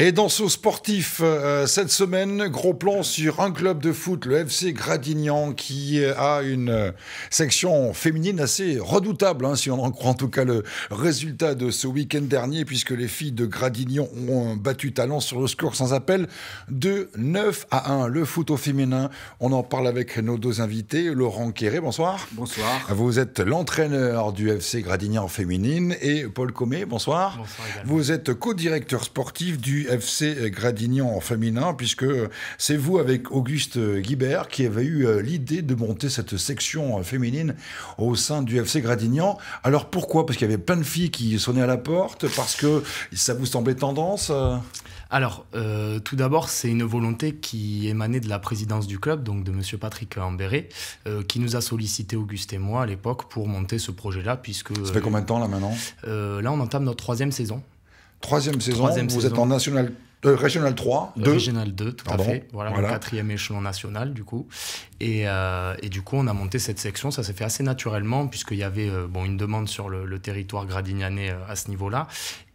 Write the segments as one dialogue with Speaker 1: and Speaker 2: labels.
Speaker 1: Et dans ce sportif, euh, cette semaine, gros plan sur un club de foot, le FC Gradignan, qui a une euh, section féminine assez redoutable, hein, si on en croit en tout cas le résultat de ce week-end dernier, puisque les filles de Gradignan ont battu Talent sur le score sans appel de 9 à 1. Le foot au féminin, on en parle avec nos deux invités. Laurent Quéré, bonsoir. Bonsoir. Vous êtes l'entraîneur du FC Gradignan féminine et Paul Comé, bonsoir. Bonsoir. Vous êtes co-directeur sportif du FC euh, Gradignan en féminin, puisque c'est vous avec Auguste Guibert qui avez eu euh, l'idée de monter cette section euh, féminine au sein du FC Gradignan. Alors pourquoi Parce qu'il y avait plein de filles qui sonnaient à la porte, parce que ça vous semblait tendance alors,
Speaker 2: tout d'abord, c'est une volonté qui émanait de la présidence du club, donc de M. Patrick Ambéré, qui nous a sollicité, Auguste et moi, à l'époque, pour monter ce projet-là, puisque... Ça fait combien de temps, là, maintenant Là, on entame notre
Speaker 1: troisième saison troisième saison, vous êtes en National euh, Régional
Speaker 2: 3, 2. Régional 2, tout à fait. Voilà, le quatrième échelon national, du coup. Et, euh, et, du coup, on a monté cette section. Ça s'est fait assez naturellement, puisqu'il y avait euh, bon, une demande sur le, territoire gradignanais à ce niveau-là,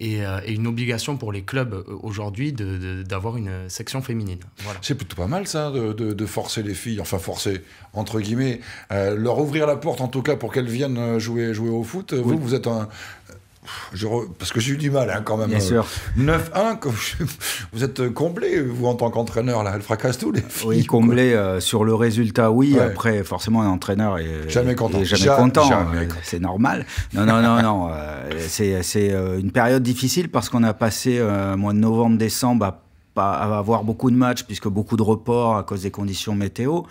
Speaker 2: et, une obligation pour les clubs aujourd'hui d'avoir
Speaker 1: une section féminine. Voilà. C'est plutôt pas mal, ça, de, de, forcer les filles, enfin forcer, entre guillemets, leur ouvrir la porte, en tout cas, pour qu'elles viennent jouer, jouer au foot. Vous, vous êtes un, parce que j'ai eu du mal hein, quand même. Bien euh, sûr. 9-1, vous êtes euh,
Speaker 3: comblé, vous en tant qu'entraîneur, là, elle fracasse tout les filles, Oui, comblé euh, sur le résultat, oui. Après, forcément, un entraîneur est jamais content. jamais content. Hein. c'est normal. Non, non, non, non. c'est une période difficile parce qu'on a passé mois de novembre, décembre à à avoir beaucoup de matchs puisque beaucoup de reports à cause des conditions météo.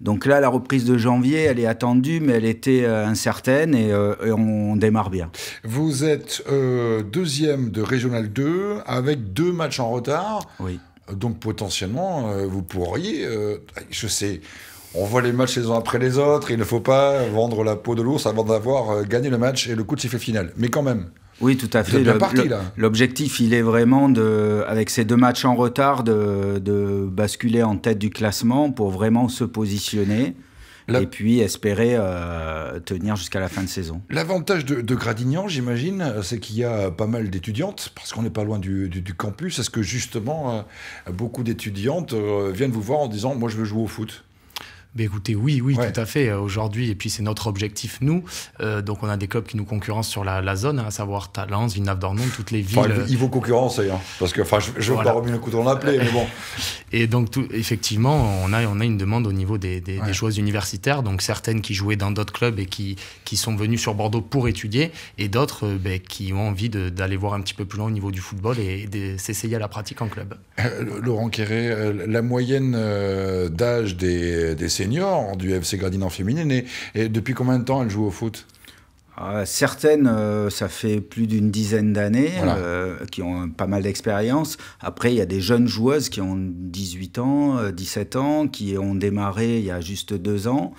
Speaker 3: Donc là, la reprise de janvier, elle est attendue, mais elle était euh, incertaine et, euh, on démarre bien. Vous êtes euh, deuxième de Régional 2 avec deux matchs en retard. Oui.
Speaker 1: Donc potentiellement, vous pourriez, je sais, on voit les matchs les uns après les autres, il ne faut pas vendre la peau de l'ours avant d'avoir gagné le match et le coup de sifflet final. Mais quand
Speaker 3: même. Oui, tout à fait. L'objectif, il est vraiment, de, avec ces deux matchs en retard, de, de basculer en tête du classement pour vraiment se positionner. Et puis espérer euh, tenir jusqu'à la fin de saison.
Speaker 1: L'avantage de, de, Gradignan, j'imagine, euh, c'est qu'il y a pas mal d'étudiantes, parce qu'on n'est pas loin du, du, campus. Est-ce que justement, euh, beaucoup d'étudiantes viennent vous voir en disant Moi, je veux jouer au foot bah, écoutez, oui, oui,
Speaker 2: tout à fait. Euh, aujourd'hui, et puis c'est notre objectif, nous. Euh, donc on a des clubs qui nous concurrencent sur la, zone, hein, à savoir Talence, Villeneuve-d'Ornon, toutes les villes. Il ils vous
Speaker 1: hein, parce que enfin, je ne pas remuer le coup dans la plaie, mais bon.
Speaker 2: Et donc, tout, effectivement, on a, on a une demande au niveau des, des, joueuses universitaires, donc certaines qui jouaient dans d'autres clubs et qui, qui sont venues sur Bordeaux pour étudier, et d'autres euh, ben, qui ont envie d'aller voir un petit peu plus loin au niveau du football et, de s'essayer à la pratique en club.
Speaker 1: Laurent Quéré, la moyenne d'âge des, des seniors, du FC
Speaker 3: Gradinant féminine. Et, et, depuis combien de temps elle joue au foot ah, certaines, euh, ça fait plus d'une dizaine d'années, euh, qui ont pas mal d'expérience. Après, il y a des jeunes joueuses qui ont 18 ans, 17 euh, ans, qui ont démarré il y a juste deux ans.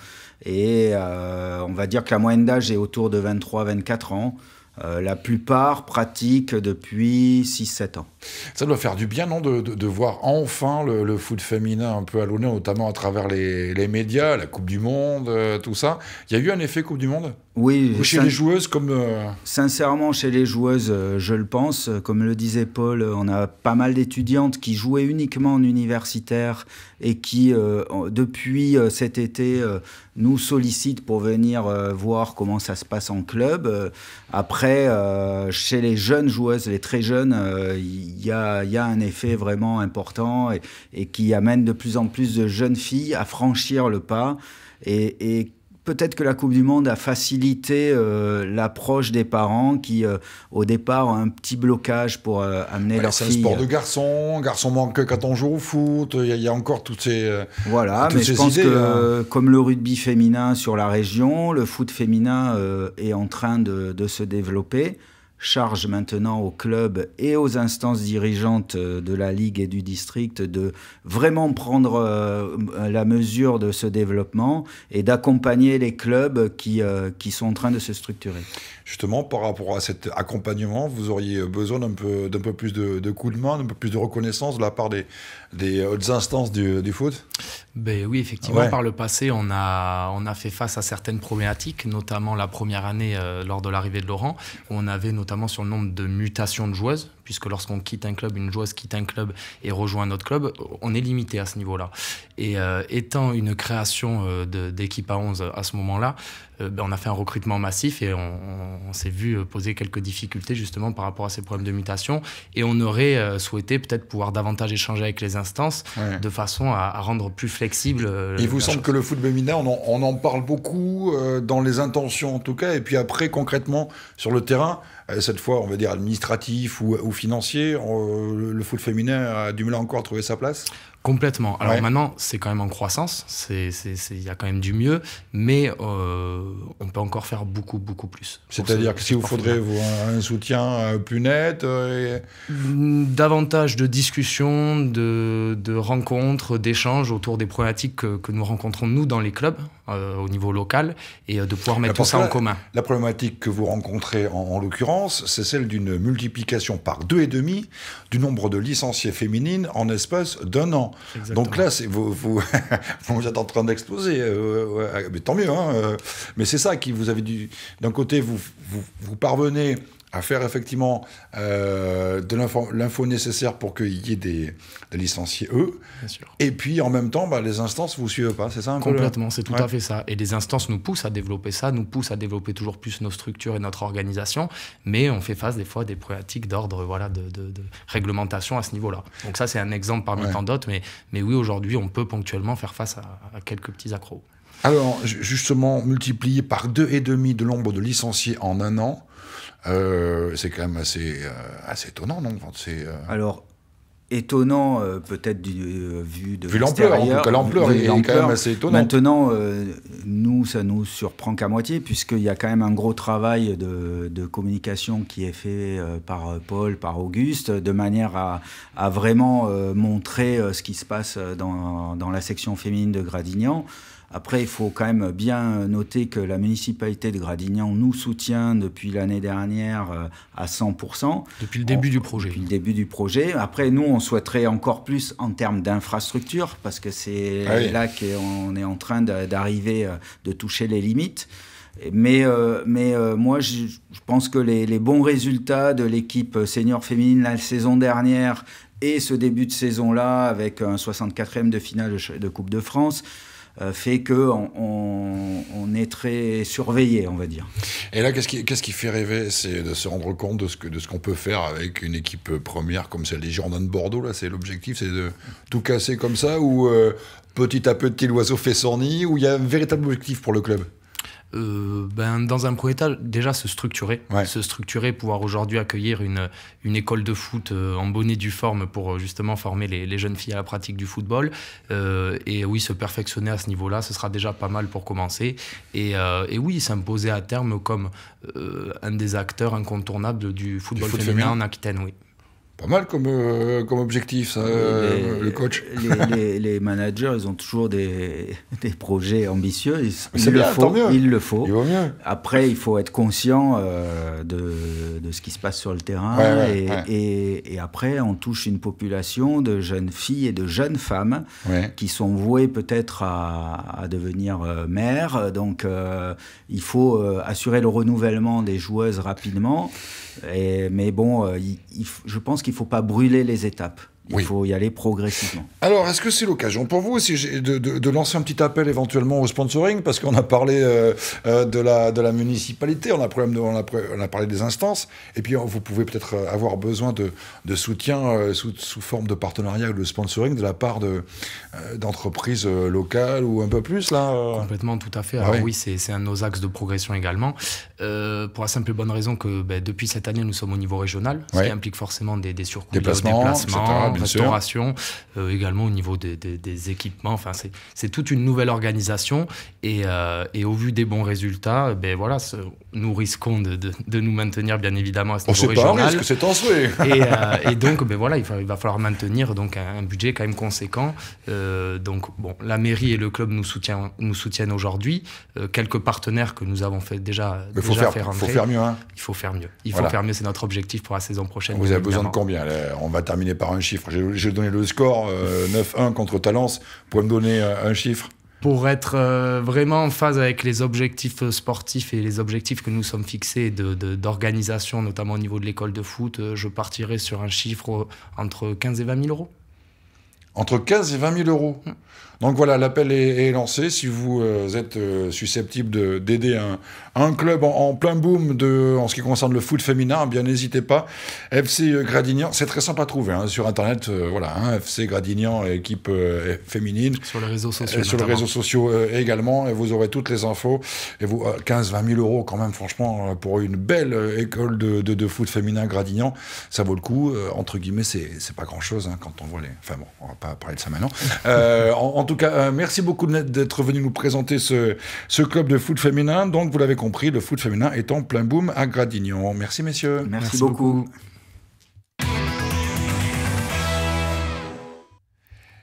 Speaker 3: Et on va dire que la moyenne d'âge est autour de 23-24 ans. Euh, la plupart pratiquent depuis 6-7 ans. Ça doit faire du bien, non, de,
Speaker 1: voir enfin le, foot féminin un peu à notamment à travers les, médias, la Coupe du Monde, euh, tout ça. Il y a eu un effet Coupe du Monde
Speaker 3: oui. chez les joueuses comme. Euh, sincèrement, chez les joueuses, euh, je le pense. Comme le disait Paul, euh, on a pas mal d'étudiantes qui jouaient uniquement en universitaire et qui, depuis cet été, nous sollicitent pour venir voir comment ça se passe en club. Après, chez les jeunes joueuses, les très jeunes, il y a, un effet vraiment important et, qui amène de plus en plus de jeunes filles à franchir le pas et, et peut-être que la Coupe du Monde a facilité euh, l'approche des parents qui, euh, au départ, ont un petit blocage pour euh, amener leur C'est un sport de garçon, garçon manque
Speaker 1: quand on joue au foot, il y, a encore toutes ces Voilà, mais je pense que hein.
Speaker 3: comme le rugby féminin sur la région, le foot féminin est en train de se développer charge maintenant aux clubs et aux instances dirigeantes euh, de la Ligue et du district de vraiment prendre euh, la mesure de ce développement et d'accompagner les clubs qui, euh, qui sont en train de se structurer. Justement, par rapport à cet
Speaker 1: accompagnement, vous auriez besoin d'un peu, d'un peu plus de, de coups de main, d'un peu plus de reconnaissance de la part des, des autres instances du, du foot
Speaker 2: ben Oui, effectivement, par le passé, on a, on a fait face à certaines problématiques, notamment la première année lors de l'arrivée de Laurent. Où on avait notamment notamment sur le nombre de mutations de joueuses, puisque lorsqu'on quitte un club, une joueuse quitte un club et rejoint un autre club, on est limité à ce niveau-là. Et euh, étant une création euh, d'équipe à 11 à ce moment-là, euh, ben, on a fait un recrutement massif et on, s'est vu poser quelques difficultés justement par rapport à ces problèmes de mutation. Et on aurait souhaité peut-être pouvoir davantage échanger avec les instances de façon à, rendre plus flexible. Il vous
Speaker 1: semble que le football féminin, on, en, parle beaucoup dans les intentions en tout cas, et puis après concrètement sur le terrain, cette fois on va dire administratif ou, ou financier, euh, le foot féminin a du mal encore à trouver sa place Complètement. Alors maintenant,
Speaker 2: c'est quand même en croissance, il y a quand même du mieux, mais euh, on peut encore faire beaucoup, beaucoup plus. C'est-à-dire que si vous faudrait vous, un soutien euh, plus net et... Davantage de discussions, de, rencontres, d'échanges autour des problématiques que nous rencontrons, nous, dans les clubs.
Speaker 1: Euh, au niveau local et euh, de pouvoir mettre tout ça en commun. La problématique que vous rencontrez en, l'occurrence, c'est celle d'une multiplication par deux et demi du nombre de licenciés féminines en espace d'un an. Donc là, vous, vous, vous, êtes en train d'exploser. Euh, ah, mais tant mieux. Hein, mais c'est ça qui vous avez dû. D'un côté, vous, vous parvenez à faire effectivement euh, de l'info nécessaire pour qu'il y ait des, licenciés, eux. Et puis en même temps, bah, les instances ne vous suivent pas, c'est ça un Complètement, c'est tout à fait ça.
Speaker 2: Et les instances nous poussent à développer ça, nous poussent à développer toujours plus nos structures et notre organisation, mais on fait face des fois à des problématiques d'ordre voilà, de, réglementation à ce niveau-là. Donc ça, c'est un exemple parmi tant d'autres, mais, mais oui, aujourd'hui, on peut ponctuellement faire face à, quelques petits accros.
Speaker 3: Alors,
Speaker 1: justement, multiplier par deux et demi de l'ombre de licenciés en un an, euh,
Speaker 3: c'est quand même assez, euh, assez étonnant, non euh, Alors, étonnant peut-être vu de vu l'ampleur en tout cas l'ampleur est, quand même assez étonnant. maintenant nous ça nous surprend qu'à moitié puisqu'il y a quand même un gros travail de, communication qui est fait par Paul par Auguste de manière à, à vraiment montrer ce qui se passe dans, dans, la section féminine de Gradignan après, il faut quand même bien noter que la municipalité de Gradignan nous soutient depuis l'année dernière euh, à 100%. Depuis le début du projet. Depuis le début du projet. Après, nous, on souhaiterait encore plus en termes d'infrastructure, parce que c'est ah là qu'on est en train d'arriver, euh, de, toucher les limites. Mais, euh, mais moi, je, pense que les, bons résultats de l'équipe senior féminine la saison dernière et ce début de saison-là, avec un 64e de finale de Coupe de France, euh, fait que on, est très surveillé, on va dire.
Speaker 1: Et là, qu'est-ce qui, fait rêver C'est de se rendre compte de ce, que, de qu'on peut faire avec une équipe première comme celle des Girondins de Bordeaux. Là, c'est l'objectif, c'est de tout casser comme ça ou euh, petit à petit l'oiseau fait son nid, ou il y a un véritable objectif pour le club
Speaker 2: euh, ben, dans un projet déjà se structurer. Se structurer, pouvoir aujourd'hui accueillir une, une école de foot euh, en bonnet du forme pour euh, justement former les, jeunes filles à la pratique du football. et oui, se perfectionner à ce niveau-là, ce sera déjà pas mal pour commencer. Et, et oui, s'imposer à terme comme un des acteurs incontournables
Speaker 1: du football féminin en Aquitaine, oui. Pas mal comme, euh, comme objectif, ça, les, euh, le coach.
Speaker 3: Les, managers, ils ont toujours des, des projets ambitieux. il, le faut, il, le faut, Après, il faut être conscient euh, de, de, ce qui se passe sur le terrain. et, Et, après, on touche une population de jeunes filles et de jeunes femmes qui sont vouées peut-être à, à, devenir mères. Donc, il faut assurer le renouvellement des joueuses rapidement. Et, mais bon, je pense qu'il il ne faut pas brûler les étapes. Il faut y aller progressivement.
Speaker 1: Alors, est-ce que c'est l'occasion pour vous aussi de, de, lancer un petit appel éventuellement au sponsoring Parce qu'on a parlé euh, euh, de, la, de la municipalité, on a, problème on, on a, parlé des instances, et puis euh, vous pouvez peut-être avoir besoin de, de soutien sous, sous, forme de partenariat ou de sponsoring de la part d'entreprises locales ou un peu plus, là Complètement, tout à fait. Ah Alors, oui,
Speaker 2: c'est un de nos axes de progression également, pour la simple et bonne raison que ben, depuis cette année, nous sommes au niveau régional, ce qui implique forcément des, des surcoûts déplacements, restauration, euh, également au niveau des, équipements. Enfin, c'est toute une nouvelle organisation et, euh, au vu des bons résultats, euh, ben voilà, nous risquons de, nous maintenir bien évidemment à ce niveau régional. c'est souhait. et, et, donc, ben voilà, il va, il va falloir maintenir donc un, budget quand même conséquent. donc bon, la mairie et le club nous soutiennent, nous soutiennent aujourd'hui. quelques partenaires que nous avons fait déjà, Mais faut faire, fait mieux, hein. Il faut faire mieux. Il faut faire mieux. C'est notre objectif pour la saison prochaine. Vous avez besoin de
Speaker 1: combien On va terminer par un chiffre j'ai donné le score 9-1 euh, contre Talence. Pour me donner euh, un chiffre pour être euh, vraiment en
Speaker 2: phase avec les objectifs sportifs et les objectifs que nous sommes fixés d'organisation, notamment au niveau de l'école de foot, je partirais sur un chiffre entre 15 et 20 000 euros.
Speaker 1: Entre 15 et 20 000 euros hum. Donc voilà, l'appel est, lancé. Si vous euh, êtes euh, susceptible d'aider un, club en, plein boom de, en ce qui concerne le foot féminin, eh bien n'hésitez pas. FC euh, Gradignan, c'est très simple à trouver hein, sur Internet. voilà, hein, FC Gradignan, équipe féminine. Sur les réseaux sociaux. sur les réseaux sociaux également. Et vous aurez toutes les infos. Et vous, 15-20 000 euros quand même, franchement, pour une belle école de, foot féminin Gradignan, ça vaut le coup. entre guillemets, c'est pas grand-chose hein, quand on voit les... Enfin bon, on va pas parler de ça maintenant. en, en en tout cas, euh, merci beaucoup d'être venu nous présenter ce, ce, club de foot féminin. Donc, vous l'avez compris, le foot féminin est en plein boom à Gradignan. Merci, messieurs. Merci, beaucoup.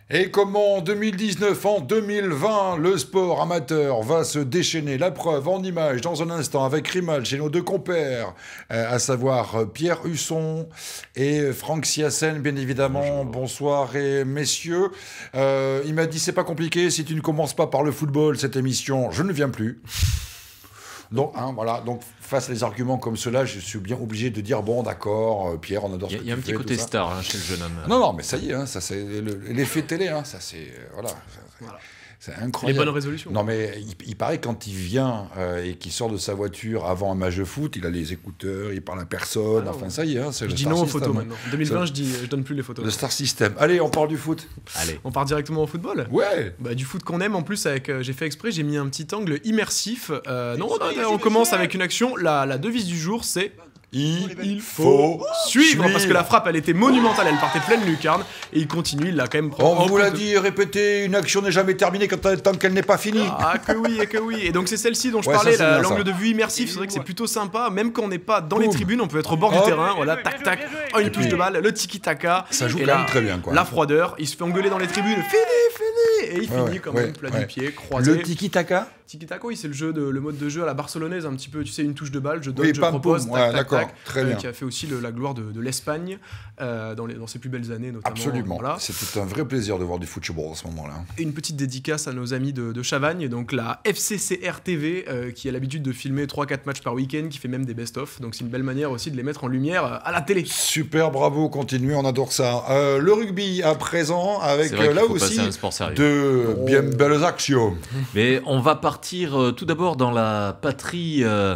Speaker 1: Et comment en 2019, en 2020, le sport amateur va se déchaîner La preuve en image dans un instant avec Rimal chez nos deux compères, euh, à savoir euh, Pierre Husson et Franck Siassen, bien évidemment. Bonsoir et messieurs. Euh, il m'a dit c'est pas compliqué, si tu ne commences pas par le football, cette émission, je ne viens plus. Donc, hein, voilà, donc face à des arguments comme cela, je suis bien obligé de dire bon, d'accord, euh, Pierre, on adore ce Il y a, que un petit côté star
Speaker 4: hein, chez le jeune homme. Non,
Speaker 1: non, mais ça y est, hein, ça c'est l'effet télé, ça c'est voilà. C'est incroyable. Les bonnes résolutions. Non, mais il, paraît quand il vient euh, et qu'il sort de sa voiture avant un match de foot, il a les écouteurs, il parle à personne. Ah enfin, ça y est, hein, c'est je dis non aux photos maintenant. En 2020, je
Speaker 5: dis, je donne plus les photos. Le Star System.
Speaker 1: Allez, on parle du foot. Allez.
Speaker 5: On part directement au football. Ouais. Bah, du foot qu'on aime. En plus, avec, euh, j'ai fait exprès, j'ai mis un petit angle immersif. Euh, non, on, on commence avec une action. La, la devise du jour, c'est il, faut suivre, parce que la frappe elle était monumentale, elle partait pleine lucarne et il continue, il l'a quand
Speaker 1: même On vous l'a dit, répétez, une action n'est jamais terminée tant qu'elle n'est pas finie. Ah, ah que oui, et que oui. Et donc c'est celle-ci dont je parlais, l'angle
Speaker 5: de vue immersif, c'est vrai que c'est plutôt sympa, même quand on n'est pas dans les tribunes, on peut être au bord du oh. terrain, voilà, tac tac, oh, une touche de balle, le tiki-taka. Ça joue quand même très bien quoi. La froideur, il se fait engueuler dans les tribunes, fini, fini, et il ah finit quand même plat du pied, croisé. Le tiki-taka Tiki c'est le jeu de, le mode de jeu à la barcelonaise, un petit peu, tu sais, une touche de balle, je donne, je propose, tac, très euh, qui a fait aussi la gloire de, l'Espagne euh, dans, dans, ses plus belles années, notamment. Absolument.
Speaker 1: C'était un vrai plaisir de voir du football en ce moment-là. Hein.
Speaker 5: Et une petite dédicace à nos amis de, Chavagne, donc la FCCR TV, euh, qui a l'habitude de filmer 3-4 matchs par week-end, qui fait même des best-of. Donc c'est une belle manière aussi de les mettre
Speaker 1: en lumière à la télé. Super, bravo, continuez, on adore ça. le rugby à présent, avec là aussi de
Speaker 4: bien oh. belles actions. Mais on va partir euh, tout d'abord dans la patrie euh,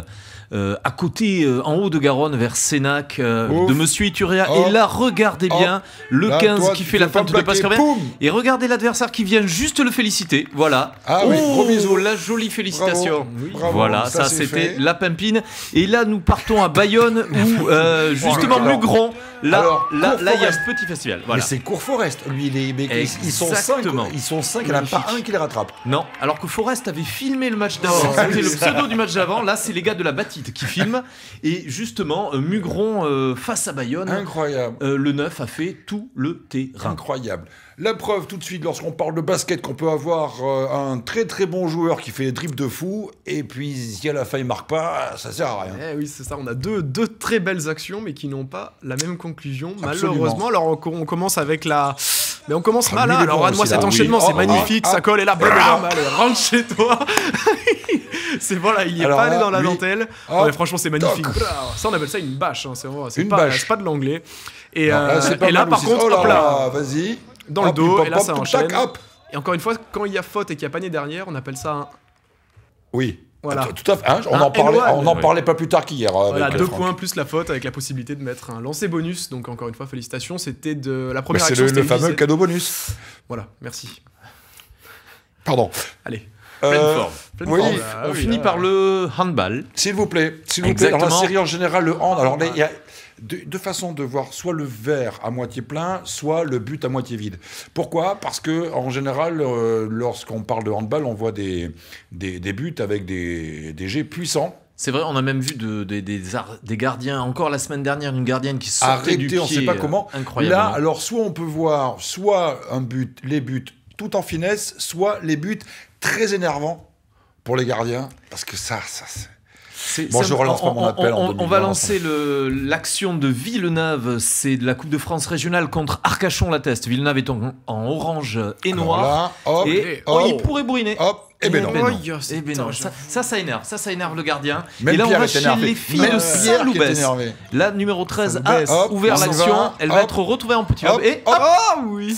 Speaker 4: euh, à côté, en haut de Garonne, vers Sénac, de Monsieur Ituria. Et oh. là, regardez oh. bien le 15 qui fait la pente de Pascal Et regardez l'adversaire qui vient juste le féliciter. Voilà. Ah oh, La jolie félicitation. Voilà, ça, c'était la pimpine. Et là, nous partons à Bayonne où justement plus grand. Là, là, il y a un petit festival. Voilà. Mais c'est court Forest, lui, les, ils, ils sont cinq. Ils sont cinq, il n'y en a pas un qui les rattrape. Non, alors que Forest avait fini le match d'avant. C'était le pseudo du match d'avant. Là, c'est les gars de la Batite qui filment. Et justement, euh, Mugron
Speaker 1: euh, face à Bayonne. Incroyable. Euh, le 9 a fait tout le terrain. Incroyable. La preuve, tout de suite, lorsqu'on parle de basket, qu'on peut avoir un très très bon joueur qui fait des dribbles de fou, et puis si à la fin il marque pas, ça sert à rien. Eh oui, c'est ça. On a deux, deux très belles
Speaker 5: actions, mais qui n'ont pas la même conclusion, malheureusement. Alors, on commence avec la. Mais on commence ah, mal là. Hein, Alors, moi cet hein. enchaînement, c'est oh, magnifique, oh, ça oh. colle et là, blablabla, rentre chez toi. c'est voilà, il n'y est pas allé dans la dentelle. mais franchement, c'est magnifique. Ça, on appelle ça une bâche. Hein, c'est une pas, bâche. pas de l'anglais. Et, euh, là, par contre, hop là, vas-y. Dans le dos, et là, ça enchaîne. Et encore une fois, quand il y a faute et qu'il y a panier derrière, on appelle ça un.
Speaker 1: Oui. Voilà. Ah, tout à fait. Hein, ah, on, en parlait, pas plus tard qu'hier. Hein, voilà, deux euh, points
Speaker 5: plus la faute avec la possibilité de mettre un lancer bonus. Donc, encore une fois, félicitations. C'était de la bah, première C'est le fameux cadeau
Speaker 1: bonus. Voilà, merci.
Speaker 5: Pardon. Allez. Euh, oui,
Speaker 1: ah on finit par
Speaker 4: le handball. S'il vous plaît, s'il vous plaît, dans la série
Speaker 1: en général, le hand. Alors ah. il y a deux, de façons de voir soit le verre à moitié plein, soit le but à moitié vide. Pourquoi Parce que en général, euh, lorsqu'on parle de handball, on voit des, des, buts avec des, jets puissants. C'est vrai, on a même vu des, gardiens, encore la semaine dernière, une gardienne qui sortait du pied. on ne sait pas euh, comment. Incroyable. Là, alors, soit on peut voir soit un but, les buts tout en finesse, soit les buts très énervant pour les gardiens, parce que ça, ça c'est... Bon, je relance on, pas mon appel. On, va lancer l'action
Speaker 4: de Villeneuve. C'est de la Coupe de France régionale contre Arcachon-la-Teste. Villeneuve est en, orange et noir. et oh, il pourrait brûler. Hop. Et, ben non. Ça, ça, énerve. Ça, ça énerve le gardien. et là, on va chez les filles de loubès La
Speaker 1: numéro 13
Speaker 4: a ouvert l'action. Elle va être retrouvée en petit. et hop, oh, oui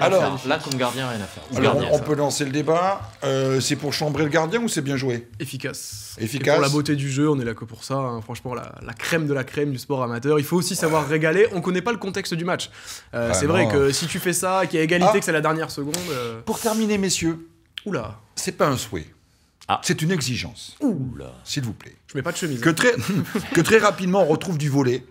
Speaker 4: alors, Là, comme gardien, rien à faire. on
Speaker 1: peut lancer le débat. Euh, c'est pour chambrer le gardien ou c'est
Speaker 5: bien joué Efficace. Efficace. pour la beauté du jeu, on est là que pour ça. Hein. Franchement, la, crème de la crème du sport amateur. Il faut aussi savoir régaler. On connaît pas le contexte du match. Euh, ah c'est vrai que si tu fais ça, qu'il y a égalité, ah. que c'est la dernière seconde. Euh. Pour terminer, messieurs. Oula.
Speaker 1: C'est pas un souhait. Ah. C'est une exigence. Oula. S'il vous plaît. Je mets pas de chemise. Que hein. très, que très rapidement, on retrouve du volet.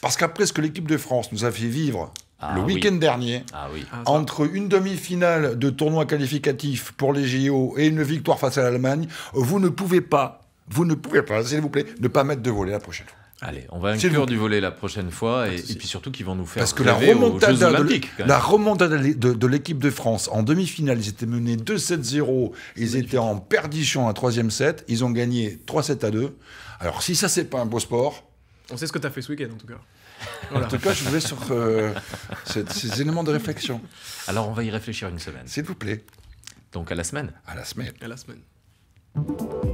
Speaker 1: Parce qu'après ce que l'équipe de France nous a fait vivre ah le week-end dernier, ah ah, entre une demi-finale de tournoi qualificatif pour les JO et une victoire face à l'Allemagne, vous ne pouvez pas, vous ne pouvez pas, s'il vous plaît, ne pas mettre de volet la prochaine fois. Allez, on va inclure
Speaker 4: du volet la prochaine fois et, puis surtout qu'ils vont nous faire. Parce que la remontada, de,
Speaker 1: la de, l'équipe de France en demi-finale, ils étaient menés 2-7-0, ils étaient en perdition à troisième set, ils ont gagné 3-7 à 2. Alors si ça c'est pas un beau sport.
Speaker 5: On sait ce que tu as fait ce week-end en tout cas. En tout cas, je vais sur euh,
Speaker 1: ces, éléments de réflexion.
Speaker 4: Alors, on va y réfléchir une semaine. S'il vous plaît. Donc, à la semaine.
Speaker 5: À la semaine. À la semaine.